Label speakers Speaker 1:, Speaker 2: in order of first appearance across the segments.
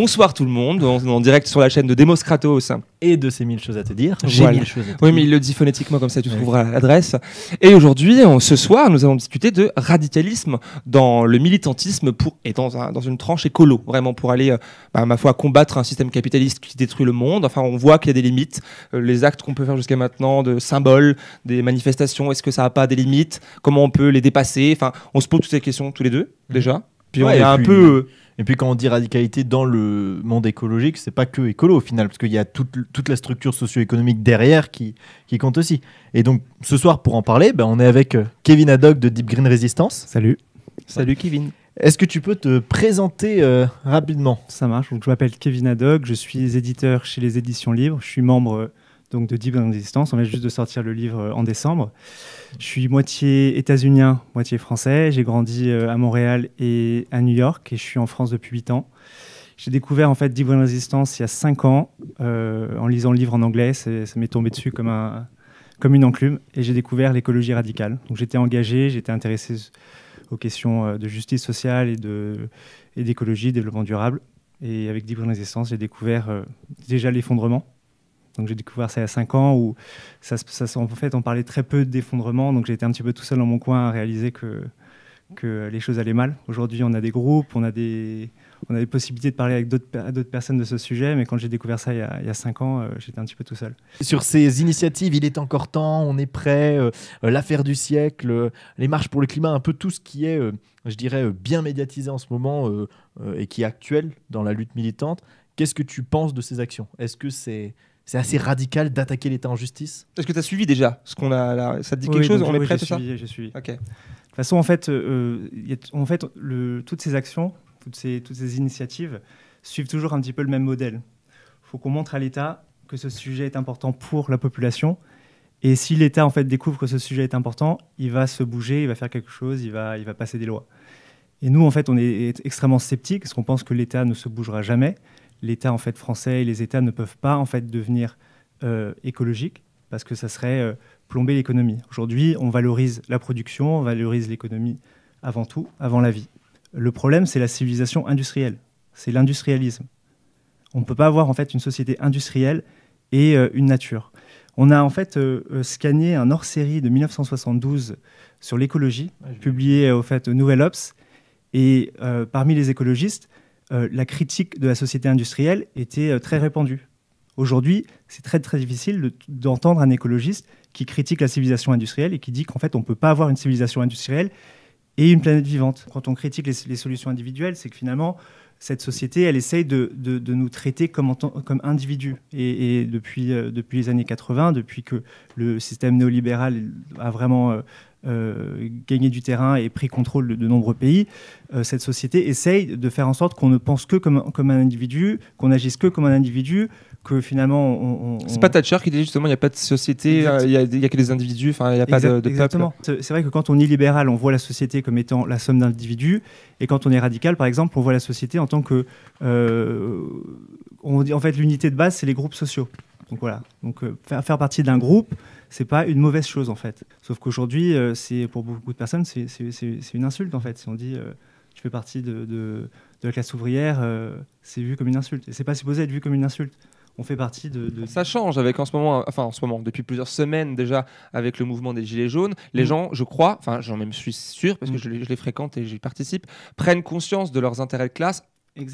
Speaker 1: Bonsoir tout le monde, on est en direct sur la chaîne de Demos Kratos. Et de ces mille choses à te dire. J'ai mille choses à te Oui, mais il le dit phonétiquement comme ça, tu trouveras l'adresse. Et aujourd'hui, ce soir, nous allons discuter de radicalisme dans le militantisme pour, et dans, une tranche écolo, vraiment pour aller, euh, bah, ma foi, combattre un système capitaliste qui détruit le monde. Enfin, on voit qu'il y a des limites. Euh, les actes qu'on peut faire jusqu'à maintenant de symboles, des manifestations, est-ce que ça n'a pas des limites Comment on peut les dépasser Enfin, on se pose toutes ces questions tous les deux, mmh. déjà.
Speaker 2: Puis on est un peu. Euh, et puis quand on dit radicalité dans le monde écologique, c'est pas que écolo au final, parce qu'il y a toute, toute la structure socio-économique derrière qui, qui compte aussi. Et donc ce soir, pour en parler, ben, on est avec euh, Kevin Haddock de Deep Green Resistance.
Speaker 3: Salut. Salut Kevin. Est-ce que tu peux te présenter euh, rapidement Ça marche. je m'appelle Kevin Haddock, je suis éditeur chez les Éditions Libres, je suis membre euh, donc de Deep dans l'existence. On vient juste de sortir le livre euh, en décembre. Je suis moitié états-unien, moitié français. J'ai grandi euh, à Montréal et à New York et je suis en France depuis 8 ans. J'ai découvert en fait Deep dans l'existence il y a 5 ans euh, en lisant le livre en anglais. Ça m'est tombé dessus comme, un, comme une enclume et j'ai découvert l'écologie radicale. Donc j'étais engagé, j'étais intéressé aux questions de justice sociale et de et d'écologie, développement durable. Et avec Deep dans l'existence, j'ai découvert déjà l'effondrement, donc j'ai découvert ça il y a 5 ans où, ça, en fait, on parlait très peu d'effondrement. Donc j'étais un petit peu tout seul dans mon coin à réaliser que, que les choses allaient mal. Aujourd'hui, on a des groupes, on a des, on a des possibilités de parler avec d'autres personnes de ce sujet, mais quand j'ai découvert ça il y a, il cinq ans, euh, j'étais un petit peu tout seul. Sur ces initiatives, il est encore temps, on est prêt, euh, euh, l'affaire du siècle, les marches pour le climat, un peu tout
Speaker 2: ce qui est, je dirais, bien médiatisé en ce moment et qui est actuel dans la lutte militante. Qu'est-ce que tu penses de ces actions Est-ce que c'est c'est assez radical d'attaquer l'État en justice.
Speaker 3: Est-ce que tu as suivi déjà ce qu'on a Ça te dit quelque chose On est prêt à ça J'ai suivi. De toute façon, en fait, euh, euh, toutes ces actions, toutes ces, initiatives suivent toujours un petit peu le même modèle. Il faut qu'on montre à l'État que ce sujet est important pour la population. Et si l'État en fait découvre que ce sujet est important, il va se bouger, il va faire quelque chose, il va, il va passer des lois. Et nous, en fait, on est extrêmement sceptiques parce qu'on pense que l'État ne se bougera jamais l'État en fait français et les États ne peuvent pas en fait devenir euh, écologiques parce que ça serait euh, plomber l'économie. Aujourd'hui, on valorise la production, on valorise l'économie avant tout, avant la vie. Le problème, c'est la civilisation industrielle, c'est l'industrialisme. On ne peut pas avoir en fait une société industrielle et euh, une nature. On a en fait scanné un hors-série de 1972 sur l'écologie, ah, publié au fait Nouvel Ops. Et parmi les écologistes, euh, la critique de la société industrielle était euh, très répandue. Aujourd'hui, c'est très très difficile d'entendre un écologiste qui critique la civilisation industrielle et qui dit qu'en fait on ne peut pas avoir une civilisation industrielle et une planète vivante. Quand on critique les, solutions individuelles, c'est que finalement cette société, elle essaye de, nous traiter comme, comme individus. Et, depuis, euh, depuis les années 80, depuis que le système néolibéral a vraiment euh, gagné du terrain et pris contrôle de, nombreux pays, euh, cette société essaye de faire en sorte qu'on ne pense que comme, un individu, qu'on agisse que comme un individu, que finalement on. c'est pas
Speaker 1: Thatcher qui dit justement il n'y a pas de société, euh, il n'y a, que des individus, enfin il n'y a pas de,
Speaker 3: C'est vrai que quand on est libéral, on voit la société comme étant la somme d'individus, et quand on est radical, par exemple, on voit la société en tant que. en fait l'unité de base, c'est les groupes sociaux. Donc voilà, donc euh, faire, partie d'un groupe, c'est pas une mauvaise chose en fait. Sauf qu'aujourd'hui, euh, c'est pour beaucoup de personnes, c'est une insulte en fait. Si on dit euh, tu fais partie de, la classe ouvrière, c'est vu comme une insulte. Et c'est pas supposé être vu comme une insulte. On fait partie de,
Speaker 1: Ça change avec en ce moment, enfin en ce moment, depuis plusieurs semaines déjà, avec le mouvement des Gilets jaunes, les mm. gens, je crois, enfin j'en même suis sûr parce que mm. je, je les fréquente et j'y participe, prennent conscience de leurs intérêts de classe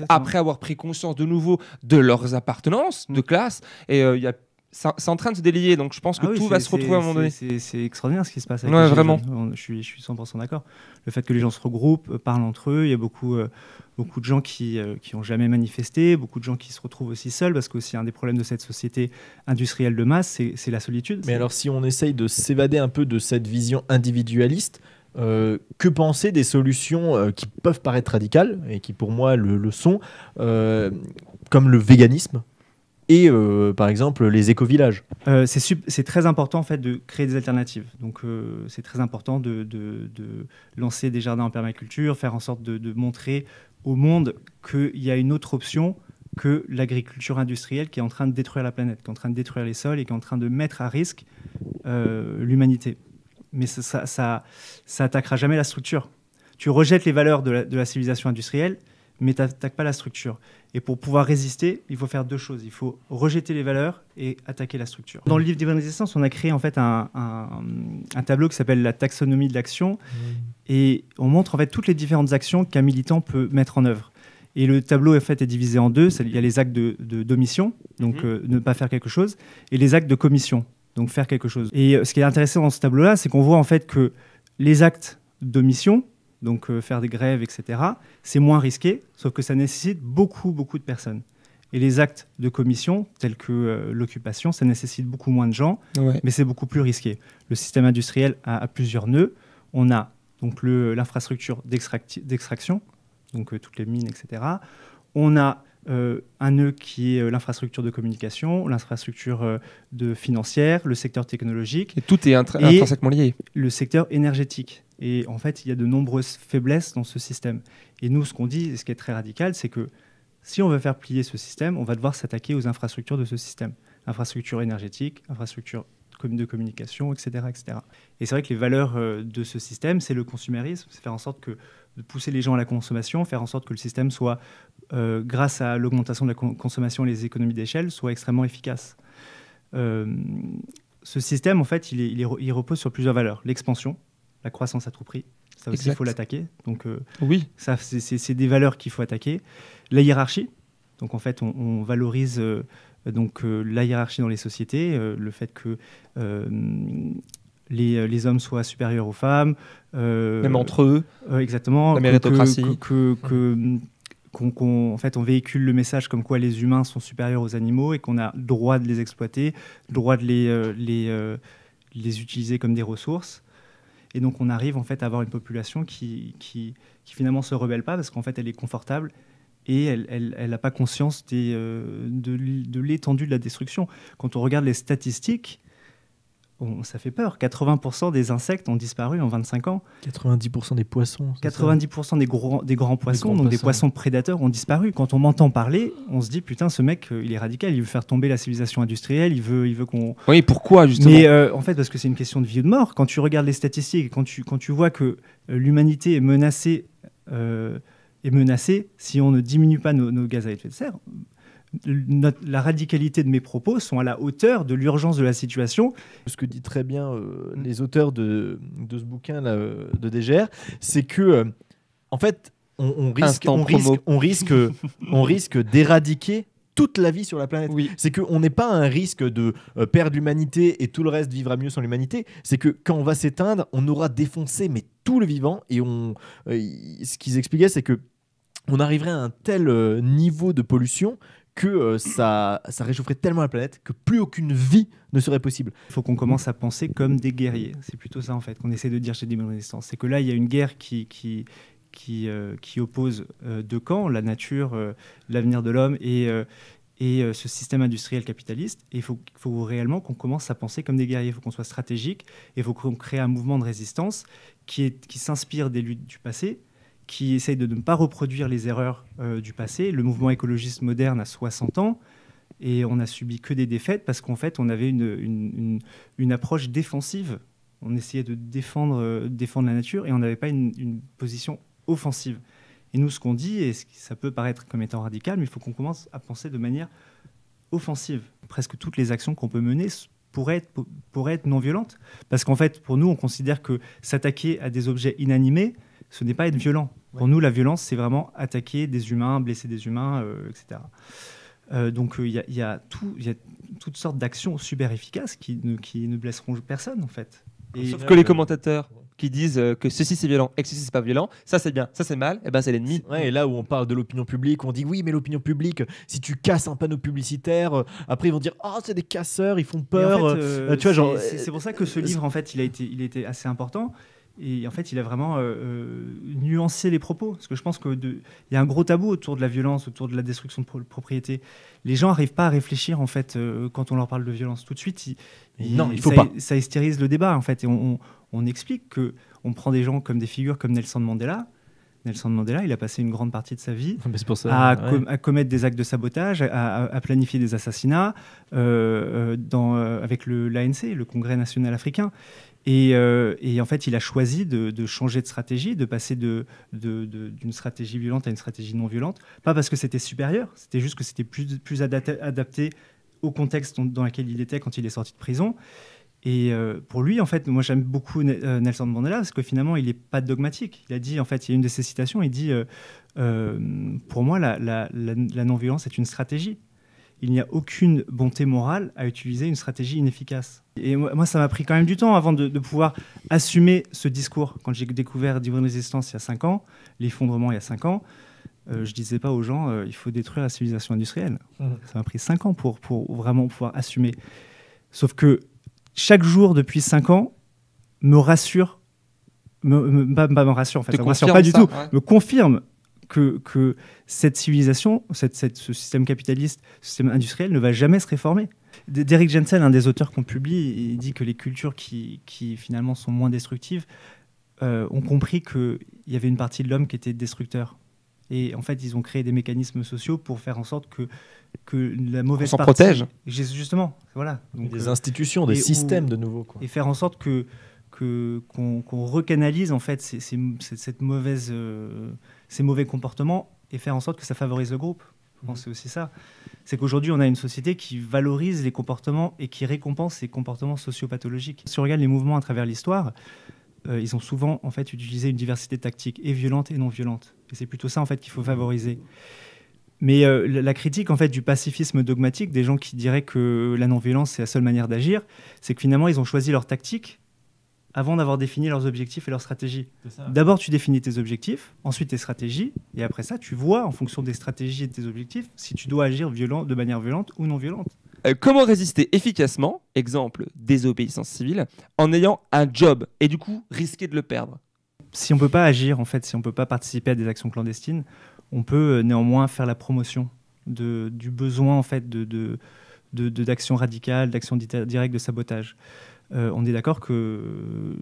Speaker 1: après avoir pris conscience de nouveau de leurs appartenances de mm. classe. Et il euh, y a c'est en train de se délier, donc je pense que ah tout va se retrouver à un moment donné.
Speaker 3: C'est extraordinaire ce qui se passe. Avec vraiment. Je suis, 100% d'accord. Le fait que les gens se regroupent, euh, parlent entre eux, il y a beaucoup, euh, beaucoup de gens qui n'ont jamais manifesté, beaucoup de gens qui se retrouvent aussi seuls, parce qu'un un des problèmes de cette société industrielle de masse, c'est la solitude. Mais alors si on essaye de s'évader un peu de cette vision individualiste, euh, que
Speaker 2: penser des solutions euh, qui peuvent paraître radicales et qui pour moi le, sont, euh, comme le véganisme et par exemple les écovillages.
Speaker 3: C'est très important en fait de créer des alternatives. Donc c'est très important de, lancer des jardins en permaculture, faire en sorte de montrer au monde qu'il y a une autre option que l'agriculture industrielle qui est en train de détruire la planète, qui est en train de détruire les sols et qui est en train de mettre à risque l'humanité mais ça, ça, attaquera jamais la structure. Tu rejettes les valeurs de la, civilisation industrielle, mais tu n'attaques pas la structure. Et pour pouvoir résister, il faut faire deux choses. Il faut rejeter les valeurs et attaquer la structure. Dans le livre des Résistance, on a créé en fait un, tableau qui s'appelle la taxonomie de l'action. Mmh. Et on montre en fait toutes les différentes actions qu'un militant peut mettre en œuvre. Et le tableau en fait est divisé en deux. Il y a les actes de, d'omission, donc mmh. euh, ne pas faire quelque chose, et les actes de commission donc faire quelque chose. Et euh, ce qui est intéressant dans ce tableau-là, c'est qu'on voit en fait que les actes d'omission, donc euh, faire des grèves, etc., c'est moins risqué, sauf que ça nécessite beaucoup, beaucoup de personnes. Et les actes de commission, tels que euh, l'occupation, ça nécessite beaucoup moins de gens, mais c'est beaucoup plus risqué. Le système industriel a, plusieurs nœuds. On a donc l'infrastructure d'extraction, donc toutes les mines, etc. On a euh, un nœud qui est euh, l'infrastructure de communication, l'infrastructure euh, de financière, le secteur technologique. Et tout est intrinsèquement lié. Le secteur énergétique. Et en fait, il y a de nombreuses faiblesses dans ce système. Et nous, ce qu'on dit, et ce qui est très radical, c'est que si on veut faire plier ce système, on va devoir s'attaquer aux infrastructures de ce système. Infrastructure énergétique, infrastructure de communication, etc. etc. Et c'est vrai que les valeurs de ce système, c'est le consumérisme, c'est faire en sorte que de pousser les gens à la consommation, faire en sorte que le système soit euh, grâce à l'augmentation de la consommation et les économies d'échelle, soit extrêmement efficace. Euh, ce système, en fait, il, repose sur plusieurs valeurs. L'expansion, la croissance à tout prix, ça aussi, il faut l'attaquer. Donc, euh, oui. ça, c'est des valeurs qu'il faut attaquer. La hiérarchie, donc en fait, on, valorise donc, la hiérarchie dans les sociétés, le fait que... Les, hommes soient supérieurs aux femmes. Même entre eux. exactement. La que, en fait, on véhicule le message comme quoi les humains sont supérieurs aux animaux et qu'on a droit de les exploiter, droit de euh, euh, les, utiliser comme des ressources. Et donc on arrive en fait à avoir une population qui, qui, finalement se rebelle pas parce qu'en fait elle est confortable et elle n'a pas conscience euh, de l'étendue de la destruction. Quand on regarde les statistiques, on, ça fait peur. 80% des insectes ont disparu en 25 ans.
Speaker 2: 90% des poissons.
Speaker 3: 90% des, gros, des grands poissons, donc des poissons prédateurs, ont disparu. Quand on m'entend parler, on se dit putain, ce mec, euh, il est radical, il veut faire tomber la civilisation industrielle, il veut, il veut qu'on. Oui, pourquoi justement Mais euh, en fait, parce que c'est une question de vie ou de mort. Quand tu regardes les statistiques, quand tu, quand tu vois que euh, l'humanité est menacée. menacée si on ne diminue pas nos gaz à effet de serre la radicalité de mes propos sont à la hauteur de l'urgence de la situation.
Speaker 2: Ce que dit très bien euh, les auteurs de, ce bouquin euh, de DGR, c'est que, euh, en fait, on, risque, on risque, d'éradiquer toute la vie sur la planète. C'est qu'on n'est pas à un risque de perdre l'humanité et tout le reste vivra mieux sans l'humanité. C'est que quand on va s'éteindre, on aura défoncé mais tout le vivant. Et on, ce qu'ils expliquaient, c'est que on arriverait à un tel niveau de pollution
Speaker 3: que euh, ça, réchaufferait tellement la planète que plus aucune vie ne serait possible. Il faut qu'on commence à penser comme des guerriers. C'est plutôt ça, en fait, qu'on essaie de dire chez Démon résistance C'est que là, il y a une guerre qui, euh, oppose euh, deux camps, la nature, l'avenir de l'homme et, ce système industriel capitaliste. Et il faut, réellement qu'on commence à penser comme des guerriers. Il faut qu'on soit stratégique et il faut qu'on crée un mouvement de résistance qui s'inspire des luttes du passé qui essaye de ne pas reproduire les erreurs euh, du passé. Le mouvement écologiste moderne a 60 ans et on a subi que des défaites parce qu'en fait, on avait une, approche défensive. On essayait de défendre, euh, défendre la nature et on n'avait pas une, position offensive. Et nous, ce qu'on dit, et ça peut paraître comme étant radical, mais il faut qu'on commence à penser de manière offensive. Presque toutes les actions qu'on peut mener pourraient être, pourraient être non violentes. Parce qu'en fait, pour nous, on considère que s'attaquer à des objets inanimés, ce n'est pas être violent. Pour nous, la violence, c'est vraiment attaquer des humains, blesser des humains, euh, etc. Euh, donc il euh, y, a toutes sortes d'actions super efficaces qui ne, blesseront personne en fait. Sauf que les
Speaker 1: commentateurs qui disent que ceci c'est violent et que ceci c'est pas violent,
Speaker 2: ça c'est bien, ça c'est mal, et eh ben c'est l'ennemi. et là où on parle de l'opinion publique, on dit oui, mais l'opinion publique, si tu casses un panneau publicitaire, après ils vont dire oh c'est des casseurs, ils font peur. tu vois, genre, c'est pour ça que ce livre en
Speaker 3: fait il a il a assez important et en fait, il a vraiment euh, euh, nuancé les propos. Parce que je pense qu'il y a un gros tabou autour de la violence, autour de la destruction de propriété. Les gens n'arrivent pas à réfléchir, en fait, euh, quand on leur parle de violence. Tout de suite, non, il faut ça, pas. ça hystérise le débat, en fait. Et on, on, on explique qu'on prend des gens comme des figures comme Nelson Mandela, Nelson Mandela, il a passé une grande partie de sa vie ah, à, commettre des actes de sabotage, à, planifier des assassinats dans, avec l'ANC, le Congrès national africain. Euh, et, en fait, il a choisi de, changer de stratégie, de passer d'une de, stratégie violente à une stratégie non violente. Pas parce que c'était supérieur, c'était juste que c'était plus, plus adapté au contexte dans lequel il était quand il est sorti de prison. Et euh, pour lui, en fait, moi j'aime beaucoup euh, Nelson Mandela parce que finalement, il n'est pas dogmatique. Il a dit, en fait, il y a une de ses citations, il dit, pour moi, la non-violence est une stratégie. Il n'y a aucune bonté morale à utiliser une stratégie inefficace. Et moi, ça m'a pris quand même du temps avant de, pouvoir assumer ce discours. Quand j'ai découvert Divine Résistance il y a 5 ans, l'effondrement il y a 5 ans, euh, je ne disais pas aux gens, euh, il faut détruire la civilisation industrielle. Mmh. Ça m'a pris 5 ans pour, pour vraiment pouvoir assumer. Sauf que chaque jour depuis 5 ans me rassure, me, me, pas, me rassure en fait, me rassure pas du tout, me confirme que, que cette civilisation, cette, ce système capitaliste, ce système industriel ne va jamais se réformer. Derek Jensen, un des auteurs qu'on publie, dit que les cultures qui, finalement sont moins destructives euh, ont compris qu'il y avait une partie de l'homme qui était destructeur. Et en fait, ils ont créé des mécanismes sociaux pour faire en sorte que, la mauvaise On partie... protège Justement, voilà. des euh, institutions, des systèmes de nouveau. Et faire en sorte que qu'on recanalise en fait cette mauvaise, euh, ces mauvais comportements et faire en sorte que ça favorise le groupe c'est aussi ça. C'est qu'aujourd'hui, on a une société qui valorise les comportements et qui récompense ces comportements sociopathologiques. Si on regarde les mouvements à travers l'histoire, euh, ils ont souvent en fait utilisé une diversité tactique, et violente et non violente. Et c'est plutôt ça en fait qu'il faut favoriser. Mais euh, la critique en fait du pacifisme dogmatique, des gens qui diraient que la non-violence c'est la seule manière d'agir, c'est que finalement ils ont choisi leur tactique avant d'avoir défini leurs objectifs et leurs stratégies. D'abord, tu définis tes objectifs, ensuite tes stratégies, et après ça, tu vois, en fonction des stratégies et de tes objectifs, si tu dois agir violent, de manière violente ou non violente.
Speaker 1: Euh, comment résister efficacement, exemple désobéissance civile, en ayant un job et du coup risquer de le perdre
Speaker 3: Si on ne peut pas agir, en fait, si on ne peut pas participer à des actions clandestines, on peut euh, néanmoins faire la promotion de, du besoin en fait de, de d'actions de, d'actions radicale, d'action directe, de sabotage. Euh, on est d'accord que euh,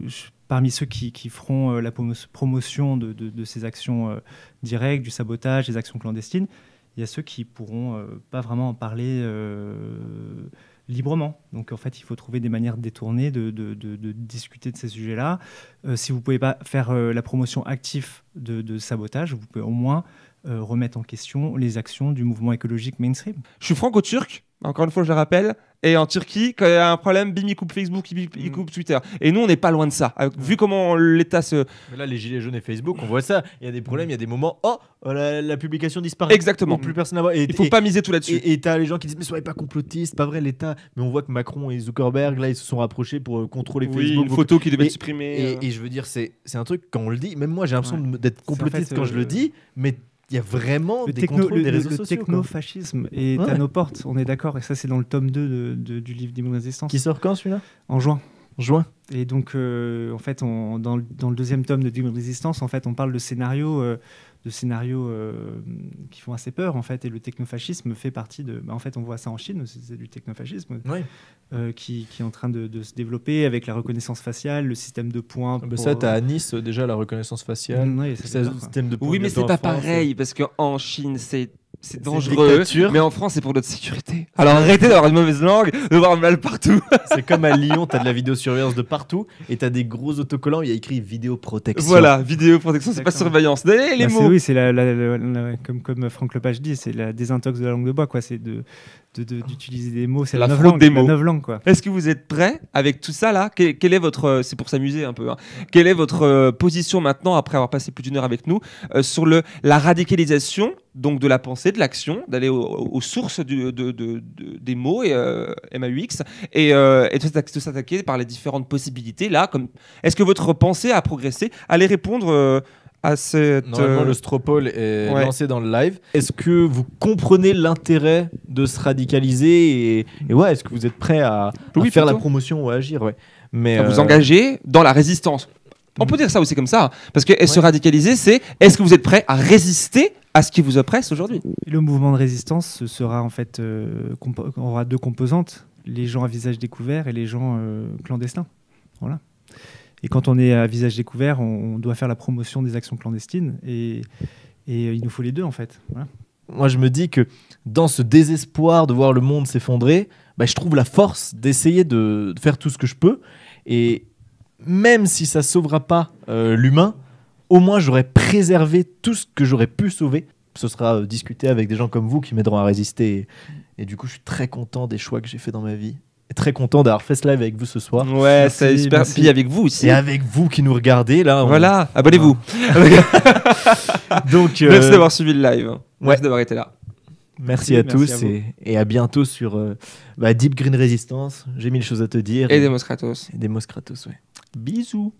Speaker 3: parmi ceux qui, feront euh, la promotion de, ces actions directes, du sabotage, des actions clandestines, il y a ceux qui pourront pas vraiment en parler librement. Donc en fait, il faut trouver des manières détournées de, discuter de ces sujets-là. si vous ne pouvez pas faire la promotion active de, sabotage, vous pouvez au moins euh, remettent en question les actions du mouvement écologique mainstream. Je suis franco-turc, encore une fois je le rappelle, et en Turquie, quand il y a un problème, bim, il coupe Facebook,
Speaker 1: il mm. coupe Twitter. Et nous, on n'est pas loin de ça. Ah, mm. vu comment l'État se. là, les gilets jaunes et Facebook, on voit
Speaker 2: ça. Il y a des problèmes, il y a des moments. Oh, euh, la, publication disparaît. Exactement. Plus personne à voir. il faut pas miser tout là-dessus. Et as les gens qui disent mais soyez pas complotistes, pas vrai l'État. Mais on voit que Macron et Zuckerberg là, ils se sont rapprochés pour euh, contrôler oui, Facebook. Une photo qui devait être supprimée. Et, je veux dire, c'est un truc quand on le dit. Même moi, j'ai l'impression d'être complotiste quand je le dis, mais il y a vraiment des techno, contrôles des réseaux sociaux. Le techno-fascisme est à nos
Speaker 3: portes, on est d'accord. Et ça, c'est dans le tome 2 du livre Démon Résistance. Qui sort quand celui-là En juin. Juin. Et donc, euh, en fait, dans, le deuxième tome de Demon résistance, en fait, on parle de scénarios euh, de scénarios euh, qui font assez peur en fait et le technofascisme fait partie de bah, en fait on voit ça en Chine c'est du technofascisme euh, qui, qui, est en train de, se développer avec la reconnaissance faciale le système de points ah, bah pour... ça as euh, à Nice déjà la reconnaissance faciale mm, oui, de mais c'est pas pareil
Speaker 1: parce que en Chine c'est c'est dangereux, mais en France, c'est pour notre sécurité.
Speaker 2: Alors arrêtez d'avoir une mauvaise langue, de voir mal partout. c'est comme à Lyon, t'as de la vidéosurveillance de partout et t'as des gros autocollants, où il y a écrit vidéo protection. Voilà, vidéo protection, c'est pas surveillance. Allez, les bah, mots. Oui,
Speaker 3: c'est la, comme, comme Franck Lepage dit, c'est la désintox de la langue de bois, quoi. C'est de, d'utiliser de, des mots, c'est la, la langue, des mots. quoi. Est-ce que vous êtes prêts avec tout
Speaker 1: ça là est votre, c'est pour s'amuser un peu. Hein. Quelle est votre euh, position maintenant après avoir passé plus d'une heure avec nous euh, sur le la radicalisation donc de la pensée, de l'action, d'aller aux sources des mots et euh, MAUX et, euh, de s'attaquer par les différentes possibilités là. Comme est-ce que votre pensée a progressé Allez répondre. Euh, à
Speaker 2: cette. Normalement, euh, le Stropol est lancé dans le live. Est-ce que vous comprenez l'intérêt de se radicaliser et, ouais, est-ce que vous êtes prêt à, faire la promotion ou agir
Speaker 1: Mais vous engager dans la résistance. On mm. peut dire ça aussi comme ça, hein, parce que se radicaliser, c'est
Speaker 3: est-ce que vous êtes prêt à résister à ce qui vous oppresse aujourd'hui. Le mouvement de résistance sera en fait euh, aura deux composantes les gens à visage découvert et les gens euh, clandestins. Voilà. Et quand on est à visage découvert, on, doit faire la promotion des actions clandestines et, euh, il nous faut les deux en fait.
Speaker 2: Moi, je me dis que dans ce désespoir de voir le monde s'effondrer, bah, je trouve la force d'essayer de, faire tout ce que je peux. Et même si ça ne sauvera pas l'humain, au moins j'aurais préservé tout ce que j'aurais pu sauver. Ce sera euh, discuté avec des gens comme vous qui m'aideront à résister. Et, du coup, je suis très content des choix que j'ai fait dans ma vie. Et très content d'avoir fait ce live avec vous ce soir. Ouais, c'est super. Puis avec vous aussi. Et avec vous qui nous regardez là. Voilà, abonnez-vous. Donc, merci euh, d'avoir
Speaker 1: suivi le live. Merci d'avoir été là. Merci, à tous
Speaker 2: et, à bientôt sur euh, bah, Deep Green Resistance. J'ai mille choses à te dire. Et, et Demos Kratos. Et Demos Kratos, ouais.
Speaker 1: Bisous.